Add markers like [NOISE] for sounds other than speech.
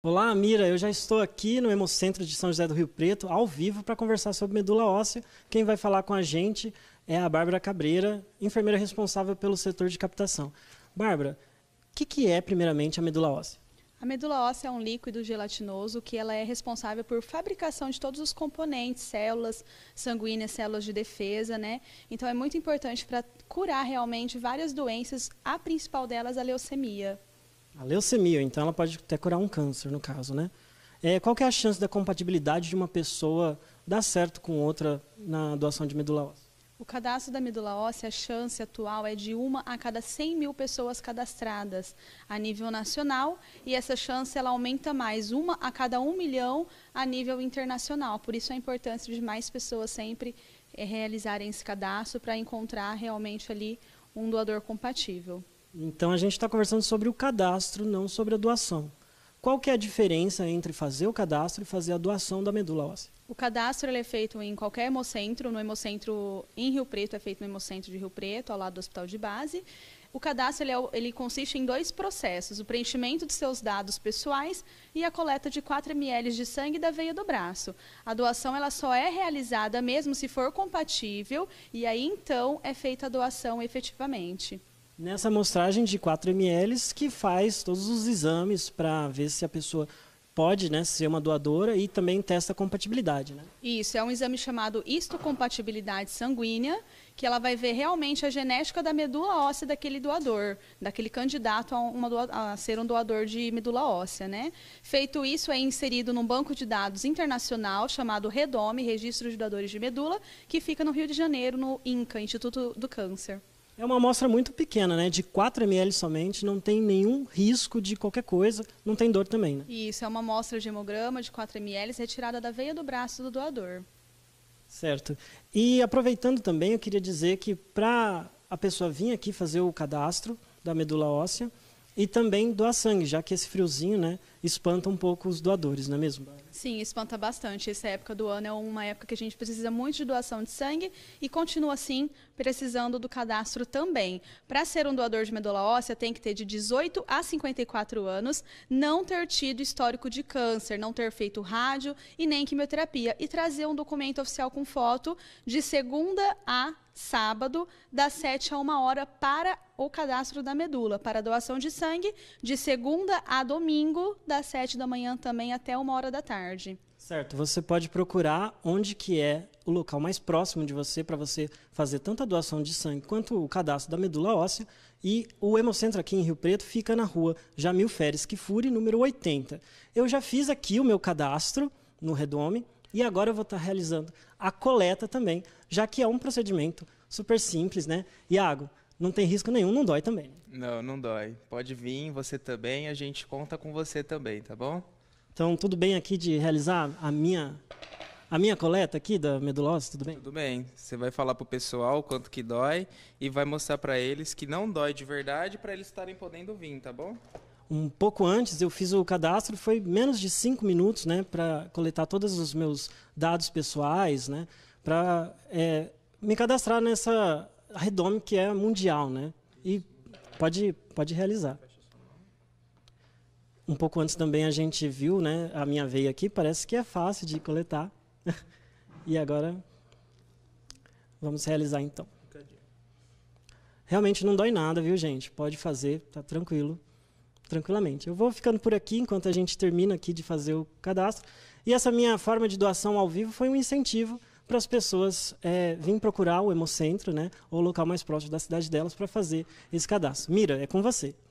Olá, Mira. Eu já estou aqui no Hemocentro de São José do Rio Preto, ao vivo, para conversar sobre medula óssea. Quem vai falar com a gente é a Bárbara Cabreira, enfermeira responsável pelo setor de captação. Bárbara, o que, que, é, primeiramente, a medula óssea? A medula óssea é um líquido gelatinoso que ela é responsável por fabricação de todos os componentes, células sanguíneas, células de defesa, né? Então é muito importante para curar realmente várias doenças, a principal delas a leucemia. A leucemia, então ela pode até curar um câncer, no caso, né? É, qual que é a chance da compatibilidade de uma pessoa dar certo com outra na doação de medula óssea? O cadastro da medula óssea, a chance atual é de uma a cada 100 mil pessoas cadastradas a nível nacional e essa chance ela aumenta mais, uma a cada um milhão a nível internacional. Por isso a importância de mais pessoas sempre eh, realizarem esse cadastro para encontrar realmente ali um doador compatível. Então a gente está conversando sobre o cadastro, não sobre a doação. Qual que é a diferença entre fazer o cadastro e fazer a doação da medula óssea? O cadastro é feito em qualquer hemocentro, no hemocentro em Rio Preto é feito no hemocentro de Rio Preto, ao lado do hospital de base. O cadastro ele, é, ele consiste em dois processos: o preenchimento de seus dados pessoais e a coleta de 4 ml de sangue da veia do braço. A doação ela só é realizada mesmo se for compatível e aí então é feita a doação efetivamente nessa amostragem de 4 ml que faz todos os exames para ver se a pessoa pode né, ser uma doadora e também testa a compatibilidade. Né? Isso, é um exame chamado histocompatibilidade sanguínea, que ela vai ver realmente a genética da medula óssea daquele doador, daquele candidato a, uma, a ser um doador de medula óssea. Né? Feito isso, é inserido num banco de dados internacional chamado REDOME, Registro de Doadores de Medula, que fica no Rio de Janeiro, no INCA, Instituto do Câncer. É uma amostra muito pequena, né? De 4 ml somente, não tem nenhum risco de qualquer coisa, não tem dor também, né? Isso, é uma amostra de hemograma de 4 ml retirada da veia do braço do doador. Certo. E aproveitando também, eu queria dizer que para a pessoa vir aqui fazer o cadastro da medula óssea, e também doar sangue, já que esse friozinho, né, espanta um pouco os doadores, não é mesmo? Sim, espanta bastante. Essa época do ano é uma época que a gente precisa muito de doação de sangue e continua assim precisando do cadastro também. Para ser um doador de medula óssea, tem que ter de 18 a 54 anos, não ter tido histórico de câncer, não ter feito rádio e nem quimioterapia e trazer um documento oficial com foto de segunda a sábado, das 7 a 1 hora, para o cadastro da medula, para doação de sangue, de segunda a domingo, das 7 da manhã também até 1 hora da tarde. Certo, você pode procurar onde que é o local mais próximo de você para você fazer tanto a doação de sangue quanto o cadastro da medula óssea. E o Hemocentro aqui em Rio Preto fica na rua Jamil Feres Kifuri, número 80. Eu já fiz aqui o meu cadastro no Redome, e agora eu vou estar realizando a coleta também, já que é um procedimento super simples, né? Iago, não tem risco nenhum, não dói também. Né? Não, não dói. Pode vir, você também, a gente conta com você também, tá bom? Então, tudo bem aqui de realizar a minha a minha coleta aqui da medulose, tudo bem? Tudo bem. Você vai falar pro pessoal quanto que dói e vai mostrar para eles que não dói de verdade para eles estarem podendo vir, tá bom? um pouco antes, eu fiz o cadastro, foi menos de cinco minutos, né, para coletar todos os meus dados pessoais, né, para é, me cadastrar nessa Redome que é mundial, né, e pode pode realizar. Um pouco antes também a gente viu, né, a minha veia aqui, parece que é fácil de coletar. [LAUGHS] e agora vamos realizar então. Realmente não dói nada, viu, gente? Pode fazer, tá tranquilo tranquilamente. Eu vou ficando por aqui enquanto a gente termina aqui de fazer o cadastro. E essa minha forma de doação ao vivo foi um incentivo para as pessoas é, virem procurar o Hemocentro, né, ou o local mais próximo da cidade delas para fazer esse cadastro. Mira, é com você.